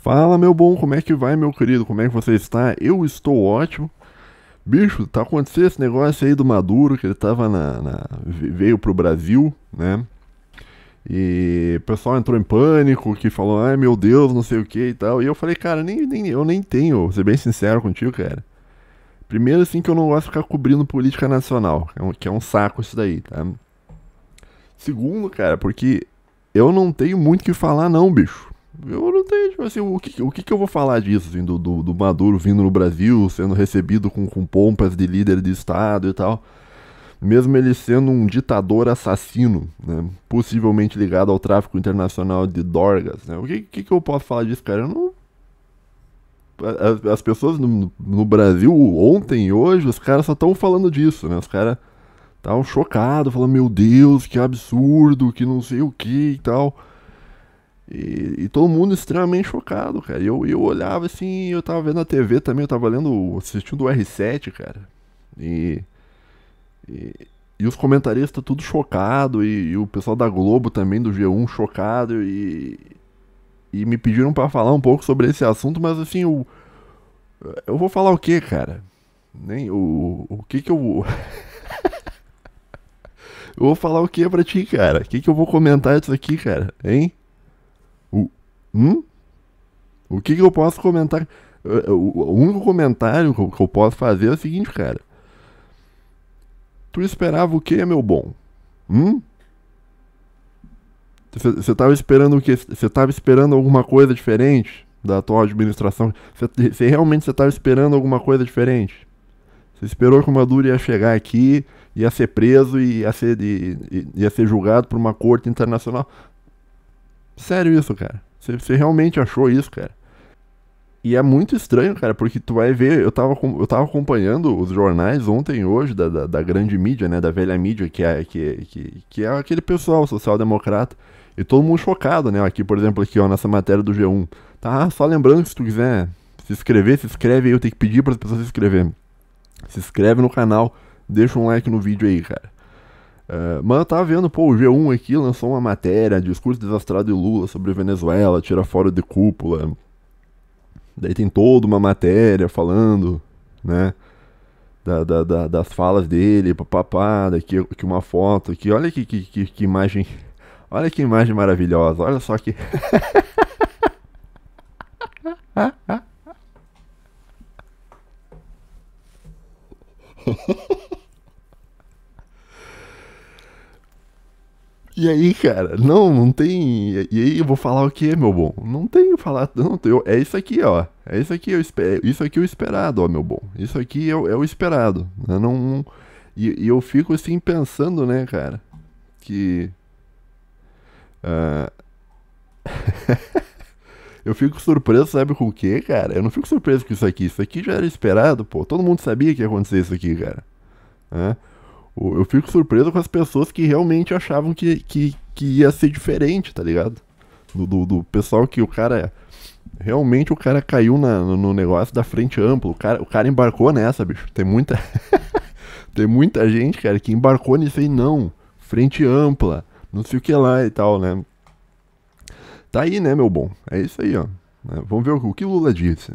Fala, meu bom, como é que vai, meu querido? Como é que você está? Eu estou ótimo. Bicho, tá acontecendo esse negócio aí do Maduro, que ele tava na, na veio pro Brasil, né? E o pessoal entrou em pânico, que falou, ai meu Deus, não sei o que e tal. E eu falei, cara, nem, nem, eu nem tenho, vou ser bem sincero contigo, cara. Primeiro, assim, que eu não gosto de ficar cobrindo política nacional, que é um, que é um saco isso daí, tá? Segundo, cara, porque eu não tenho muito o que falar, não, bicho. Eu não tenho, tipo assim, o que, o que, que eu vou falar disso, assim, do, do, do, Maduro vindo no Brasil, sendo recebido com, com pompas de líder de Estado e tal. Mesmo ele sendo um ditador assassino, né, possivelmente ligado ao tráfico internacional de drogas, né, o que, que, que eu posso falar disso, cara? Eu não, as, as, pessoas no, no, Brasil, ontem e hoje, os caras só estão falando disso, né? Os caras estavam chocados, falando, meu Deus, que absurdo, que não sei o que e tal. E, e, todo mundo extremamente chocado, cara. E eu, eu olhava assim, eu tava vendo a TV também, eu tava lendo, assistindo o R7, cara. E, e, e os comentaristas tudo chocado, e, e, o pessoal da Globo também, do G1, chocado. E, e me pediram para falar um pouco sobre esse assunto, mas assim, eu, eu vou falar o que, cara? Nem o, o que que eu. eu vou falar o que pra ti, cara? O que que eu vou comentar disso aqui, cara? Hein? Hum? O que, que eu posso comentar? Eh, eh, o único comentário que eu posso fazer é o seguinte, cara. Tu esperava o que, meu bom? Hum? Você tava esperando o que? Você tava esperando alguma coisa diferente da atual administração? Você realmente você esperando alguma coisa diferente? Você esperou que o Maduro ia chegar aqui, ia ser preso e ia ser, ia, ia ser julgado por uma corte internacional? Sério isso, cara? Você, realmente achou isso, cara. E é muito estranho, cara, porque tu vai ver, eu tava, eu tava acompanhando os jornais ontem e hoje da, da, da, grande mídia, né, da velha mídia, que é, que, que, que é aquele pessoal social-democrata, e todo mundo chocado, né, aqui, por exemplo, aqui, ó, nessa matéria do G1. Tá, ah, só lembrando que se tu quiser se inscrever, se inscreve aí, eu tenho que pedir para as pessoas se inscreverem. Se inscreve no canal, deixa um like no vídeo aí, cara. É, mas eu tava vendo, pô, o G1 aqui lançou uma matéria, discurso desastrado de Lula sobre Venezuela, tira fora de cúpula. Daí tem toda uma matéria falando, né? Da, da, da, das falas dele, papapá, daqui, aqui uma foto aqui. Olha que, que, que, que imagem. Olha que imagem maravilhosa. Olha só que. E aí, cara, não, não tem. E aí eu vou falar o que, meu bom? Não tenho falar tanto. Eu, é isso aqui, ó. É isso aqui, eu, isso aqui é o esperado, ó, meu bom. Isso aqui é, é o esperado. Né, não. E, e, eu fico assim pensando, né, cara? Que. Uh... eu fico surpreso, sabe com o que, cara? Eu não fico surpreso com isso aqui. Isso aqui já era esperado, pô. Todo mundo sabia que ia acontecer isso aqui, cara. Uh? Eu fico surpreso com as pessoas que realmente achavam que, que, que ia ser diferente, tá ligado? Do, do, do, pessoal que o cara. Realmente o cara caiu na, no negócio da frente ampla. O cara, o cara embarcou nessa, bicho. Tem muita. tem muita gente, cara, que embarcou nisso aí, não. Frente ampla, não sei o que lá e tal, né? Tá aí, né, meu bom? É isso aí, ó. É, vamos ver o que o Lula disse.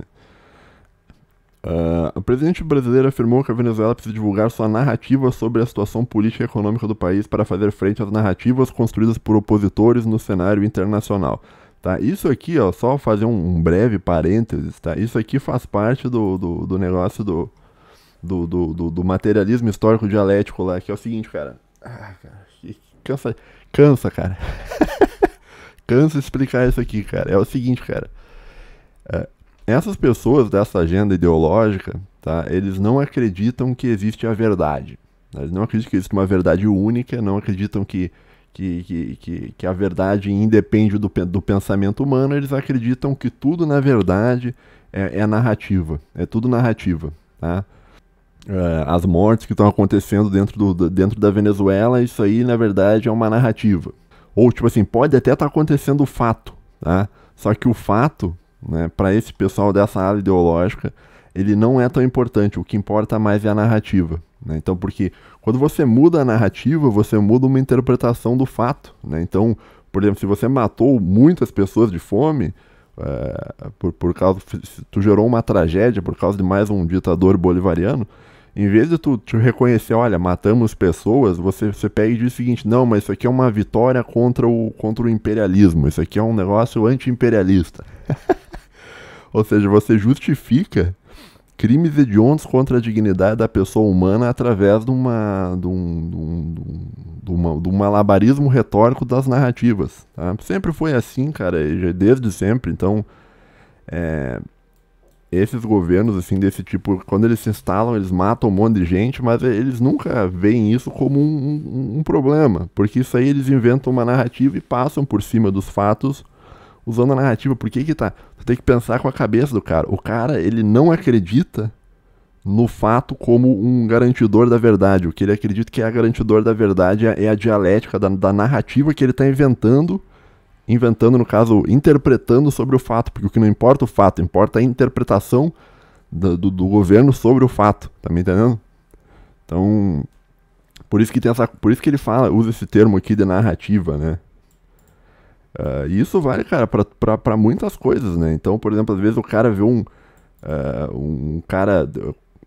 Uh, o presidente brasileiro afirmou que a Venezuela precisa divulgar sua narrativa sobre a situação política e econômica do país para fazer frente às narrativas construídas por opositores no cenário internacional. Tá? Isso aqui, ó, só fazer um, breve parênteses, tá? isso aqui faz parte do, do, do negócio do, do, do, do, materialismo histórico dialético lá, que é o seguinte, cara. Ah, cara cansa, cansa, cara. cansa explicar isso aqui, cara. É o seguinte, cara. Uh, essas pessoas dessa agenda ideológica, tá, eles não acreditam que existe a verdade. Né? Eles não acreditam que existe uma verdade única, não acreditam que, que, que, que, que a verdade independe do, do pensamento humano, eles acreditam que tudo, na verdade, é, é narrativa. É tudo narrativa. Tá? É, as mortes que estão acontecendo dentro, do, dentro da Venezuela, isso aí, na verdade, é uma narrativa. Ou, tipo assim, pode até estar tá acontecendo o fato, tá? Só que o fato né? Para esse pessoal dessa área ideológica, ele não é tão importante. O que importa mais é a narrativa. Né? Então, porque quando você muda a narrativa, você muda uma interpretação do fato. Né? Então, por exemplo, se você matou muitas pessoas de fome, é, por, por causa, se tu gerou uma tragédia por causa de mais um ditador bolivariano, em vez de tu te reconhecer, olha, matamos pessoas, você, você pega e diz o seguinte, não, mas isso aqui é uma vitória contra o, contra o imperialismo, isso aqui é um negócio anti-imperialista. Ou seja, você justifica crimes hediondos contra a dignidade da pessoa humana através de, uma, de, um, de, um, de, uma, de um malabarismo retórico das narrativas. Tá? Sempre foi assim, cara, desde sempre. Então, é, esses governos assim desse tipo, quando eles se instalam, eles matam um monte de gente, mas eles nunca veem isso como um, um, um problema, porque isso aí eles inventam uma narrativa e passam por cima dos fatos usando a narrativa. Por que que tá? Você tem que pensar com a cabeça do cara. O cara, ele não acredita no fato como um garantidor da verdade. O que ele acredita que é a garantidor da verdade é, é a dialética da, da narrativa que ele está inventando, inventando, no caso, interpretando sobre o fato, porque o que não importa o fato, importa a interpretação do, do, do governo sobre o fato. Tá me entendendo? Então, por isso que tem essa, por isso que ele fala, usa esse termo aqui de narrativa, né? Uh, e isso vale, cara, para muitas coisas, né? Então, por exemplo, às vezes o cara vê um, uh, um cara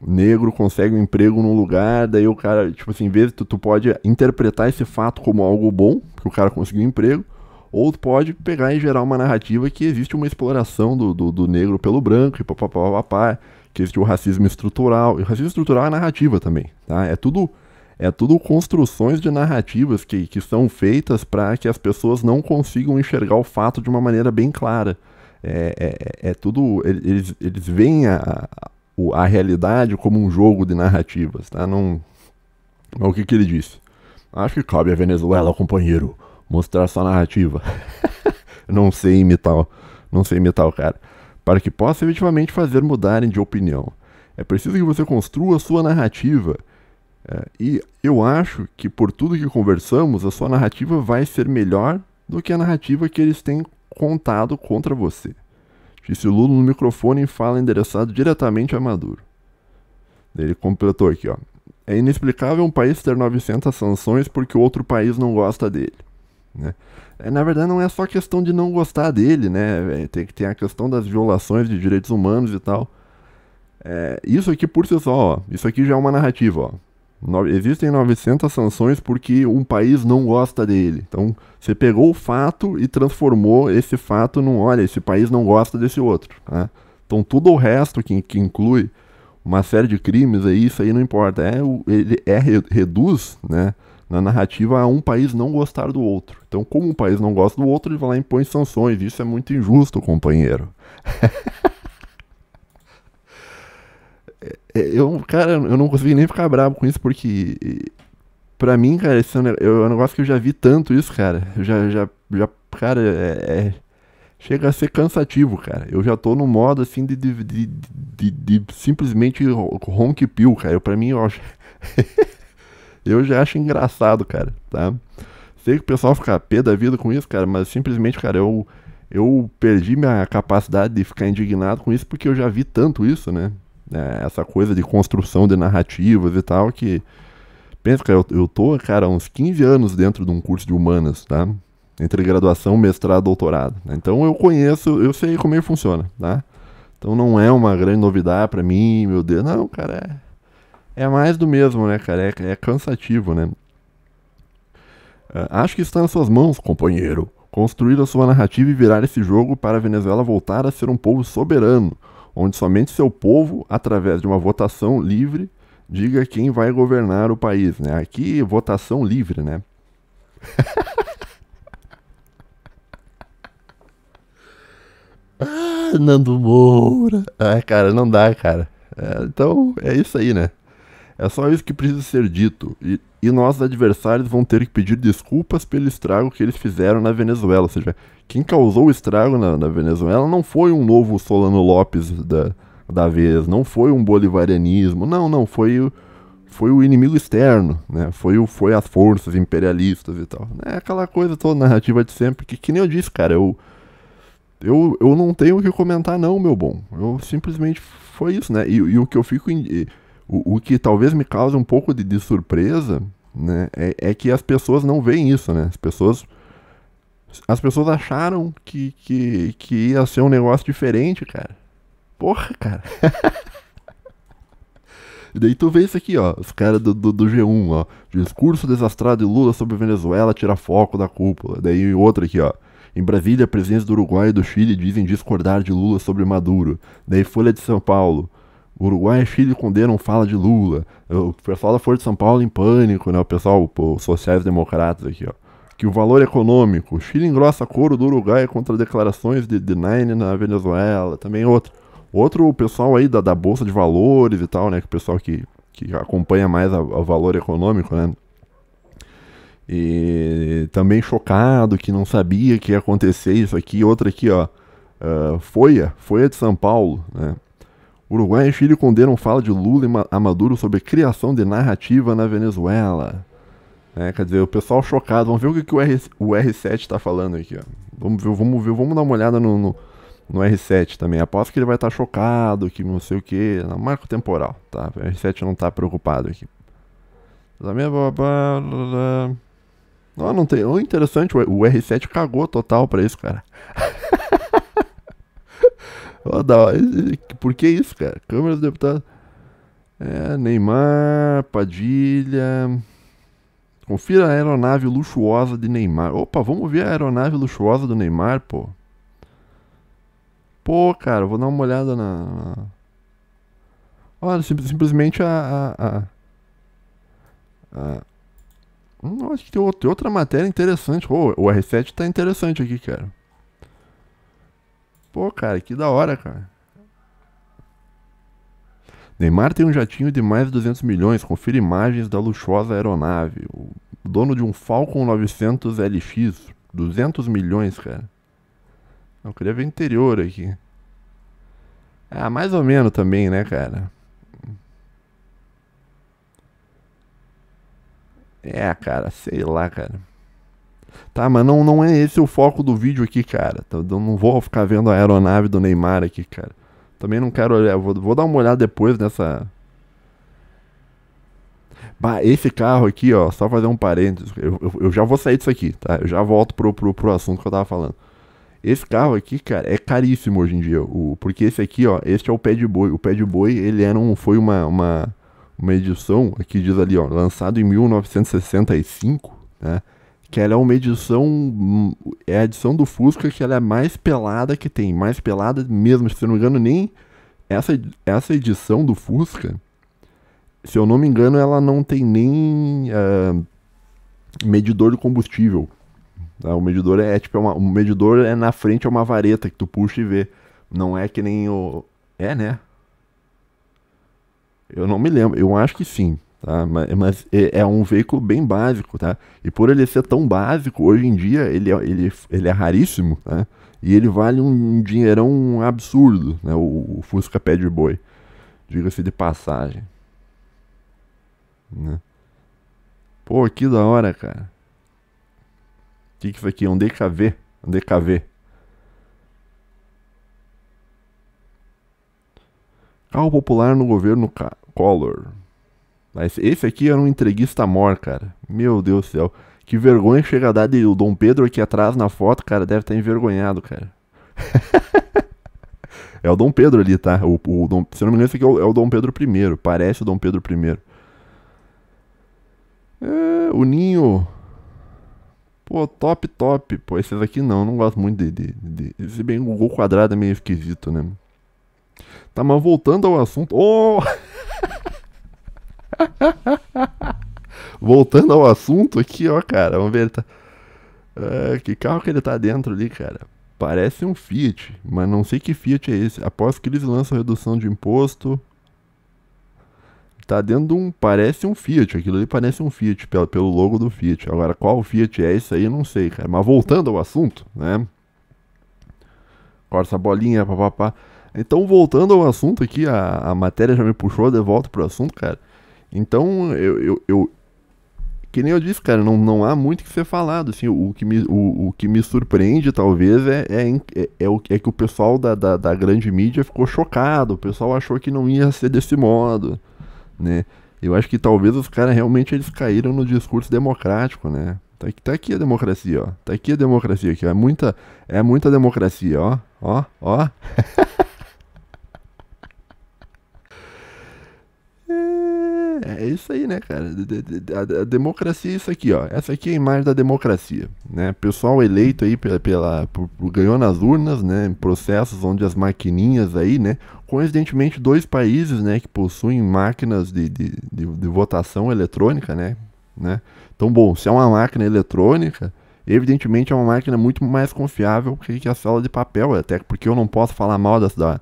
negro consegue um emprego num lugar, daí o cara, tipo assim, em vez tu, tu pode interpretar esse fato como algo bom, que o cara conseguiu um emprego, ou tu pode pegar e gerar uma narrativa que existe uma exploração do, do, do negro pelo branco, e papapá, que existe o racismo estrutural. E o racismo estrutural é narrativa também, tá? É tudo é tudo construções de narrativas que, que são feitas para que as pessoas não consigam enxergar o fato de uma maneira bem clara. É, é, é, é tudo. Eles, eles veem a, a, a realidade como um jogo de narrativas, tá? Não. Mas o que, que ele disse? Acho que cabe a Venezuela, companheiro, mostrar sua narrativa. não sei imitar, não sei imitar o cara. Para que possa efetivamente fazer mudarem de opinião. É preciso que você construa sua narrativa é, e eu acho que por tudo que conversamos, a sua narrativa vai ser melhor do que a narrativa que eles têm contado contra você. Disse Lula no microfone e fala endereçado diretamente a Maduro. Ele completou aqui, ó. É inexplicável um país ter 900 sanções porque outro país não gosta dele. Né? É, na verdade, não é só questão de não gostar dele, né? É, tem que ter a questão das violações de direitos humanos e tal. É, isso aqui por si só, ó, isso aqui já é uma narrativa, ó. No, existem 900 sanções porque um país não gosta dele. Então, você pegou o fato e transformou esse fato num: olha, esse país não gosta desse outro. Tá? Então, tudo o resto que, que inclui uma série de crimes, aí, isso aí não importa. É, ele é, reduz né, na narrativa a um país não gostar do outro. Então, como um país não gosta do outro, ele vai lá e impõe sanções. Isso é muito injusto, companheiro. É, é, eu, cara, eu não consegui nem ficar bravo com isso, porque. Pra mim, cara, esse é, é um negócio que eu já vi tanto isso, cara. Eu já, já, já, cara, é, é, chega a ser cansativo, cara. Eu já tô no modo, assim, de, de, de, de, de simplesmente ronque cara. Eu, pra mim, eu acho... eu já acho engraçado, cara, tá? Sei que o pessoal fica pé da vida com isso, cara, mas simplesmente, cara, eu, eu perdi minha capacidade de ficar indignado com isso porque eu já vi tanto isso, né? Né, essa coisa de construção de narrativas e tal, que. Pensa, que eu, eu tô, cara, uns 15 anos dentro de um curso de humanas, tá? Entre graduação, mestrado, doutorado. Né? Então eu conheço, eu sei como ele funciona, tá? Então não é uma grande novidade para mim, meu Deus. Não, cara, é, é mais do mesmo, né, cara? É, é cansativo, né? Ah, acho que está nas suas mãos, companheiro, construir a sua narrativa e virar esse jogo para a Venezuela voltar a ser um povo soberano, onde somente seu povo, através de uma votação livre, diga quem vai governar o país, né? Aqui votação livre, né? ah, Nando Moura. Ah, cara, não dá, cara. É, então é isso aí, né? É só isso que precisa ser dito, e, e nossos adversários vão ter que pedir desculpas pelo estrago que eles fizeram na Venezuela. Ou seja, quem causou o estrago na, na Venezuela não foi um novo Solano Lopes da, da vez, não foi um bolivarianismo, não, não, foi o, foi o inimigo externo, né? Foi, o, foi as forças imperialistas e tal. É aquela coisa toda narrativa de sempre, que, que nem eu disse, cara, eu, eu, eu não tenho o que comentar não, meu bom. Eu simplesmente foi isso, né? E, e o que eu fico... Em, o, o que talvez me cause um pouco de, de surpresa né, é, é, que as pessoas não veem isso, né? As pessoas, as pessoas acharam que, que, que ia ser um negócio diferente, cara. Porra, cara. E daí tu vê isso aqui, ó. Os caras do, do, do, G1, ó. Discurso desastrado de Lula sobre Venezuela tira foco da cúpula. Daí outro aqui, ó. Em Brasília, presidentes do Uruguai e do Chile dizem discordar de Lula sobre Maduro. Daí Folha de São Paulo. Uruguai e é filho condenam fala de Lula. O pessoal da Folha de São Paulo em pânico, né? O pessoal, os sociais democratas aqui, ó. Que o valor econômico, o Chile engrossa couro do Uruguai contra declarações de, de Nine na Venezuela, também outro. Outro pessoal aí da, da Bolsa de Valores e tal, né? Que o pessoal que, que acompanha mais o valor econômico, né? E também chocado, que não sabia que ia acontecer isso aqui. Outra aqui, ó. Uh, ah, Foia, Folha de São Paulo, né? Uruguai e Chile condenam fala de Lula a Maduro sobre criação de narrativa na Venezuela. É, quer dizer, o pessoal chocado. Vamos ver o que, que o, R, o R7 está falando aqui. Ó. Vamos ver, vamos ver, vamos dar uma olhada no, no, no R7 também. Aposto que ele vai estar tá chocado, que não sei o que. É marco temporal, tá? O R7 não está preocupado aqui. Não, não tem. O interessante, o R7 cagou total para isso, cara. Ó, Por que isso, cara? Câmara dos Deputados. É, Neymar, Padilha. Confira a aeronave luxuosa de Neymar. Opa, vamos ver a aeronave luxuosa do Neymar, pô. Pô, cara, vou dar uma olhada na. Olha, sim, simplesmente a. a, a, a... Hum, acho que tem outra matéria interessante. Oh, o R7 tá interessante aqui, cara. Pô, cara, que da hora, cara. Neymar tem um jatinho de mais de 200 milhões. Confira imagens da luxuosa aeronave. O dono de um Falcon 900 LX. 200 milhões, cara. Eu queria ver interior aqui. Ah, mais ou menos também, né, cara? É, cara, sei lá, cara. Tá, mas não, não é esse o foco do vídeo aqui, cara. Tá, eu não vou ficar vendo a aeronave do Neymar aqui, cara. Também não quero olhar. Vou, vou dar uma olhada depois nessa. Bah, esse carro aqui, ó, só fazer um parênteses. Eu, eu, eu já vou sair disso aqui, tá? Eu já volto pro, pro, pro assunto que eu tava falando. Esse carro aqui, cara, é caríssimo hoje em dia. O, porque esse aqui, ó, este é o pé de boi. O pé de boi, ele era um, foi uma, uma, uma edição, aqui diz ali, ó, lançado em 1965, né? que ela é uma edição. Hum, é a edição do Fusca que ela é mais pelada que tem. Mais pelada mesmo, se eu não me engano, nem. Essa, essa edição do Fusca, se eu não me engano, ela não tem nem uh, medidor de combustível. Tá? O medidor é, é tipo. É uma, o medidor é na frente, é uma vareta que tu puxa e vê. Não é que nem o. É, né? Eu não me lembro. Eu acho que sim. Tá? Mas, mas é, é um veículo bem básico, tá? E por ele ser tão básico, hoje em dia ele, é, ele, ele é raríssimo, tá? E ele vale um dinheirão absurdo, né? O, o Fusca Pé de Boi. Diga-se de passagem. Né? Pô, que da hora, cara. O que, que isso aqui é? Um DKV? Um DKV. Carro popular no governo Collor. Mas esse aqui era um entreguista mor, cara. Meu Deus do céu. Que vergonha que chega a dar de o Dom Pedro aqui atrás na foto, cara. Deve estar tá envergonhado, cara. é o Dom Pedro ali, tá? O, o Dom, se não me engano, esse aqui é o, é o Dom Pedro I. Parece o Dom Pedro I. É, o Ninho. Pô, top, top. Pô, esses aqui não, não gosto muito de. de, de esse bem, o gol quadrado é meio esquisito, né? Tá, mas voltando ao assunto. Oh! Voltando ao assunto aqui, ó, cara. Vamos ver. Ele tá... Uh, que carro que ele tá dentro ali, cara? Parece um Fiat, mas não sei que Fiat é esse. Após que eles lançam redução de imposto. Tá dentro de um. Parece um Fiat. Aquilo ali parece um Fiat, pelo, pelo logo do Fiat. Agora, qual Fiat é isso aí, eu não sei, cara. Mas voltando ao assunto, né? Corta a bolinha, papapá. Então, voltando ao assunto aqui, a, a matéria já me puxou de volta pro assunto, cara. Então, eu, eu, eu, Que nem eu disse, cara, não, não há muito que ser falado. Assim, o, o que me, o, o, que me surpreende, talvez, é, é, é, é, o, é que o pessoal da, da, da grande mídia ficou chocado. O pessoal achou que não ia ser desse modo, né? Eu acho que talvez os caras realmente eles caíram no discurso democrático, né? Tá, tá aqui a democracia, ó. Tá aqui a democracia aqui, ó. É muita, é muita democracia, ó. Ó, ó. isso aí, né, cara? A, democracia é isso aqui, ó. Essa aqui é a imagem da democracia, né? Pessoal eleito aí pela, pela por, por, ganhou nas urnas, né? Em processos onde as maquininhas aí, né? Coincidentemente, dois países, né, que possuem máquinas de, de, de, de votação eletrônica, né? né? Então, bom, se é uma máquina eletrônica, evidentemente é uma máquina muito mais confiável que, que a sala de papel, até porque eu não posso falar mal das da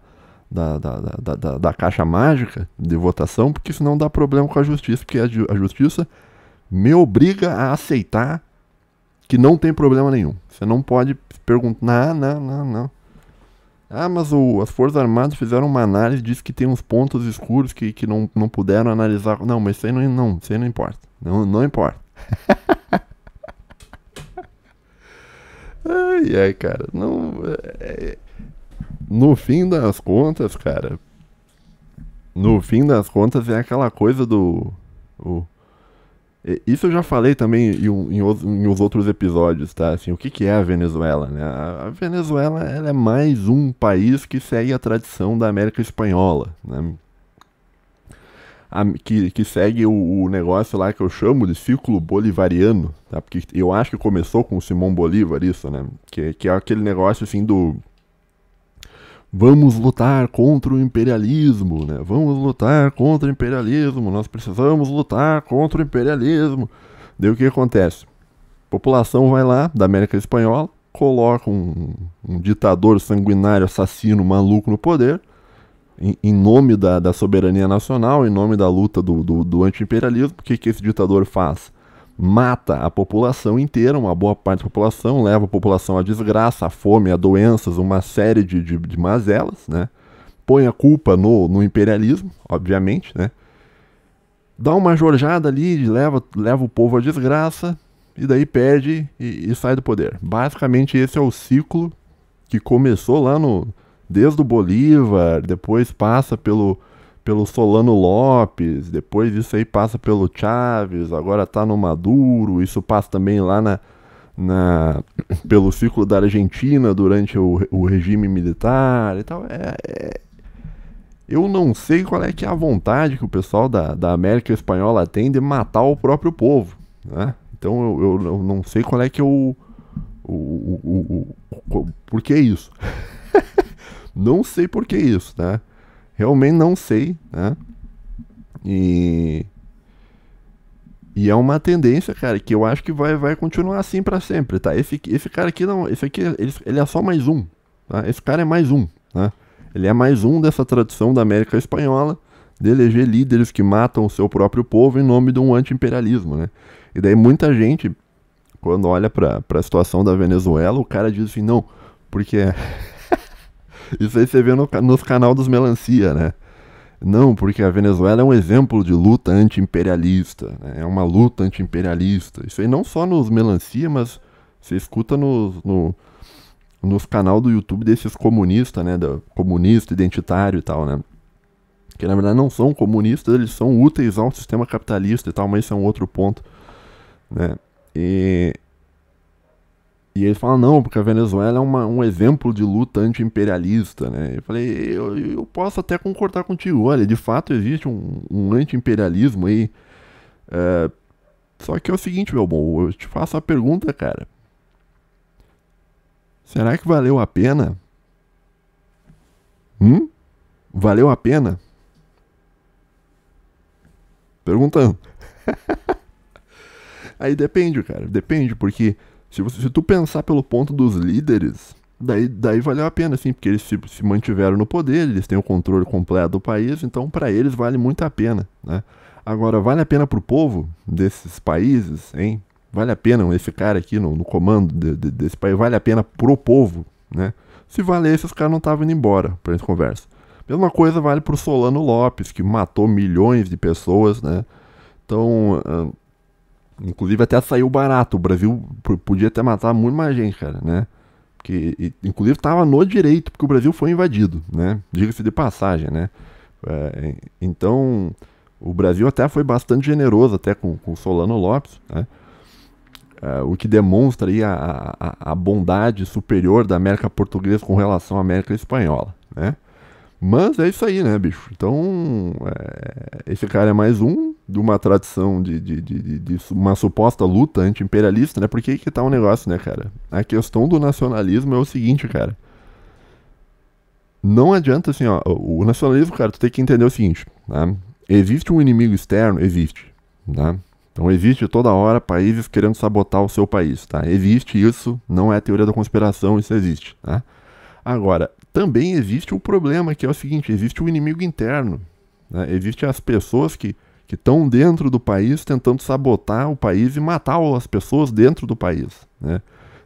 da, da, da, da, da caixa mágica de votação, porque senão dá problema com a justiça, porque a, a justiça me obriga a aceitar que não tem problema nenhum. Você não pode perguntar, não, não, não, Ah, mas o, as Forças Armadas fizeram uma análise e disse que tem uns pontos escuros que, que não, não puderam analisar. Não, mas isso aí não, não, isso aí não importa. Não, não importa. ai, ai, cara. Não, é, é no fim das contas, cara. No fim das contas é aquela coisa do. O, isso eu já falei também em, em, em, os outros episódios, tá? Assim, o que, que é a Venezuela, né? A, a Venezuela é mais um país que segue a tradição da América Espanhola, né? A, que, que segue o, o, negócio lá que eu chamo de círculo bolivariano, tá? Porque eu acho que começou com o Simão Bolívar isso, né? Que, que é aquele negócio assim do vamos lutar contra o imperialismo, né? Vamos lutar contra o imperialismo, nós precisamos lutar contra o imperialismo. Daí o que acontece? A população vai lá, da América Espanhola, coloca um, um ditador sanguinário, assassino, maluco no poder, em, em nome da, da, soberania nacional, em nome da luta do, do, do anti-imperialismo. O que, que esse ditador faz? mata a população inteira, uma boa parte da população, leva a população à desgraça, à fome, a doenças, uma série de, de, de mazelas, né? Põe a culpa no, no imperialismo, obviamente, né? Dá uma jorjada ali, leva, leva o povo à desgraça, e daí perde e, e sai do poder. Basicamente, esse é o ciclo que começou lá no. Desde o Bolívar, depois passa pelo pelo Solano Lopes, depois isso aí passa pelo Chaves, agora tá no Maduro, isso passa também lá na, na pelo ciclo da Argentina durante o, o regime militar e tal. É, é, eu não sei qual é que é a vontade que o pessoal da, da América Espanhola tem de matar o próprio povo, né? Então eu, eu, eu não sei qual é que eu... É o, o, o, o, o por que isso? não sei por que isso, né? Realmente não sei, né? E e é uma tendência, cara, que eu acho que vai, vai continuar assim para sempre, tá? Esse, esse cara aqui não, esse aqui, ele, ele é só mais um, tá? Esse cara é mais um, né? Ele é mais um dessa tradição da América Espanhola de eleger líderes que matam o seu próprio povo em nome de um anti-imperialismo, né? E daí muita gente, quando olha para a situação da Venezuela, o cara diz assim, não, porque isso aí você vê no, nos canal dos melancia, né? Não, porque a Venezuela é um exemplo de luta anti-imperialista. Né? É uma luta anti-imperialista. Isso aí não só nos melancia, mas você escuta nos, no, nos canal do YouTube desses comunistas, né? Do, comunista, identitário e tal, né? Que na verdade não são comunistas, eles são úteis ao sistema capitalista e tal, mas isso é um outro ponto, né? E, e ele fala, não, porque a Venezuela é uma, um exemplo de luta anti-imperialista, né? Eu falei, eu, eu, posso até concordar contigo, olha, de fato existe um, um anti-imperialismo aí. É, só que é o seguinte, meu bom, eu te faço a pergunta, cara. Será que valeu a pena? Hum? Valeu a pena? Perguntando. aí depende, cara, depende, porque... Se, você, se tu pensar pelo ponto dos líderes, daí, daí valeu a pena, sim, porque eles se, se mantiveram no poder, eles têm o controle completo do país, então para eles vale muito a pena, né? Agora, vale a pena pro povo desses países, hein? Vale a pena esse cara aqui no, no comando de, de, desse país, vale a pena pro povo, né? Se valesse, os caras não estavam indo embora pra gente conversa. Mesma coisa vale pro Solano Lopes, que matou milhões de pessoas, né? Então, Inclusive até saiu barato. O Brasil podia até matar muito mais gente, cara, né? Porque, e, inclusive estava no direito, porque o Brasil foi invadido, né? Diga-se de passagem, né? É, então, o Brasil até foi bastante generoso até com, o Solano Lopes, né? É, o que demonstra aí a, a, a bondade superior da América Portuguesa com relação à América Espanhola, né? Mas é isso aí, né, bicho? Então, é, esse cara é mais um de uma tradição de, de, de, de uma suposta luta anti-imperialista, né? Porque que tá um negócio, né, cara? A questão do nacionalismo é o seguinte, cara. Não adianta assim, ó. O nacionalismo, cara, tu tem que entender o seguinte, né? Existe um inimigo externo? Existe, né? Então existe toda hora países querendo sabotar o seu país, tá? Existe isso, não é teoria da conspiração, isso existe, tá? Agora, também existe o problema que é o seguinte, existe o inimigo interno, né? Existem as pessoas que que estão dentro do país tentando sabotar o país e matar as pessoas dentro do país. Né?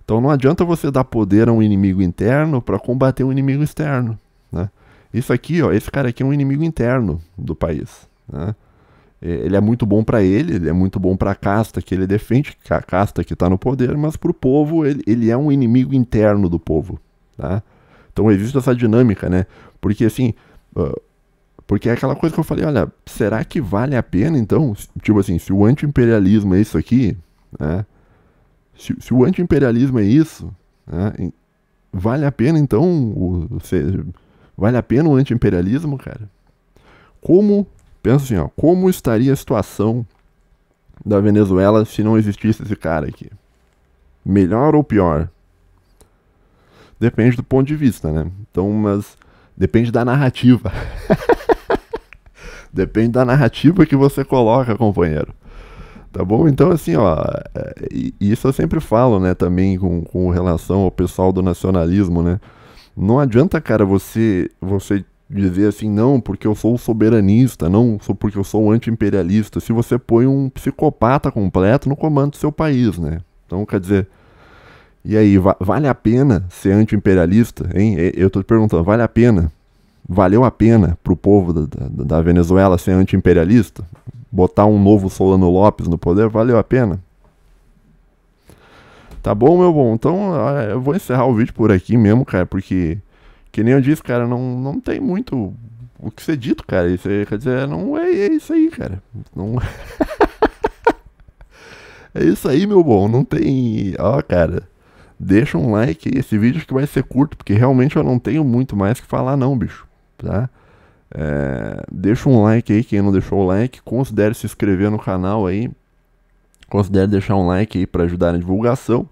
Então não adianta você dar poder a um inimigo interno para combater um inimigo externo. Né? Isso aqui, ó, esse cara aqui é um inimigo interno do país. Né? É, ele é muito bom para ele, ele é muito bom para a casta que ele defende, a casta que está no poder, mas para o povo ele, ele é um inimigo interno do povo. Tá? Então existe essa dinâmica, né? Porque assim, ah, porque é aquela coisa que eu falei, olha, será que vale a pena então? Tipo assim, se o anti-imperialismo é isso aqui, né? Se, se o anti-imperialismo é isso, né? vale a pena então o, seja, vale a pena o anti-imperialismo, cara? Como, pensa assim, ó, como estaria a situação da Venezuela se não existisse esse cara aqui? Melhor ou pior? Depende do ponto de vista, né? Então, mas depende da narrativa. Depende da narrativa que você coloca, companheiro. Tá bom? Então, assim, ó, é, isso eu sempre falo, né, também com, com relação ao pessoal do nacionalismo, né? Não adianta, cara, você, você dizer assim, não, porque eu sou soberanista, não sou porque eu sou anti-imperialista, se você põe um psicopata completo no comando do seu país, né? Então, quer dizer, e aí, va vale a pena ser anti-imperialista, hein? Eu tô te perguntando, vale a pena? valeu a pena para o povo da, da, da Venezuela ser anti-imperialista? Botar um novo Solano Lopes no poder? Valeu a pena? Tá bom, meu bom? Então ah, eu vou encerrar o vídeo por aqui mesmo, cara, porque, que nem eu disse, cara, não, não tem muito o que ser dito, cara. Isso aí, quer dizer, não é, é isso aí, cara. Não. é, é isso aí, meu bom. Não tem. Ó, cara deixa um like. Esse vídeo acho que vai ser curto, porque realmente eu não tenho muito mais que falar, não, bicho tá? É, deixa um like aí, quem não deixou o like, considere se inscrever no canal aí, considere deixar um like aí para ajudar na divulgação.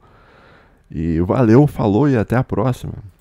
E valeu, falou e até a próxima.